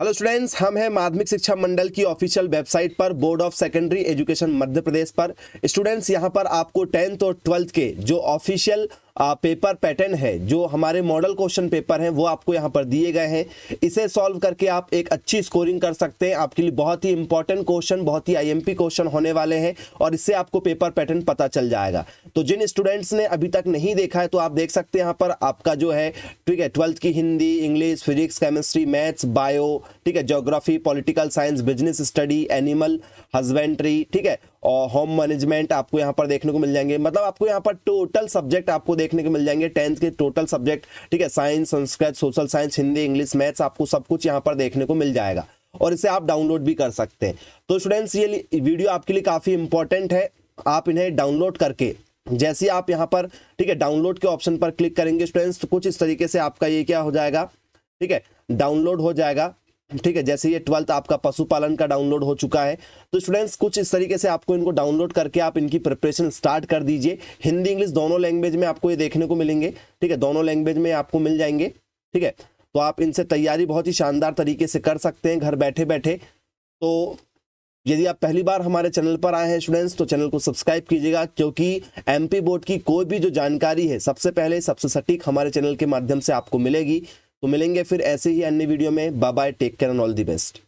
hello students हम हैं माध्यमिक शिक्षा मंडल की ऑफिशियल वेबसाइट पर board of secondary education Madhya Pradesh पर स्टूडेंट्स यहां पर आपको टेंथ और ट्वेल्थ के जो ऑफिशियल पेपर पैटर्न है जो हमारे मॉडल क्वेश्चन पेपर हैं वो आपको यहाँ पर दिए गए हैं इसे सॉल्व करके आप एक अच्छी स्कोरिंग कर सकते हैं आपके लिए बहुत ही इंपॉर्टेंट क्वेश्चन बहुत ही आईएमपी क्वेश्चन होने वाले हैं और इससे आपको पेपर पैटर्न पता चल जाएगा तो जिन स्टूडेंट्स ने अभी तक नहीं देखा है तो आप देख सकते हैं यहाँ पर आपका जो है ठीक है ट्वेल्थ की Hindi English physics chemistry maths bio ठीक है geography political science business study animal husbandry ठीक है और होम मैनेजमेंट आपको यहाँ पर देखने को मिल जाएंगे मतलब आपको यहाँ पर टोटल सब्जेक्ट आपको देखने को मिल जाएंगे टेंथ के टोटल सब्जेक्ट ठीक है science Sanskrit social science Hindi English maths आपको सब कुछ यहाँ पर देखने को मिल जाएगा और इसे आप डाउनलोड भी कर सकते हैं तो स्टूडेंट्स ये वीडियो आपके लिए काफ़ी इंपॉर्टेंट है आप इन्हें डाउनलोड करके जैसे आप यहाँ पर ठीक है डाउनलोड के ऑप्शन पर क्लिक करेंगे स्टूडेंट्स तो कुछ इस तरीके से आपका ये क्या हो जाएगा ठीक है डाउनलोड हो जाएगा ठीक है जैसे ये ट्वेल्थ आपका पशुपालन का डाउनलोड हो चुका है तो स्टूडेंट्स कुछ इस तरीके से आपको इनको डाउनलोड करके आप इनकी प्रिपरेशन स्टार्ट कर दीजिए हिंदी इंग्लिश दोनों लैंग्वेज में आपको ये देखने को मिलेंगे ठीक है दोनों लैंग्वेज में आपको मिल जाएंगे ठीक है तो आप इनसे तैयारी बहुत ही शानदार तरीके से कर सकते हैं घर बैठे बैठे तो यदि आप पहली बार हमारे चैनल पर आए हैं स्टूडेंट्स तो चैनल को सब्सक्राइब कीजिएगा क्योंकि एमपी बोर्ड की कोई भी जो जानकारी है सबसे पहले सबसे सटीक हमारे चैनल के माध्यम से आपको मिलेगी तो मिलेंगे फिर ऐसे ही अन्य वीडियो में bye bye take care and all the best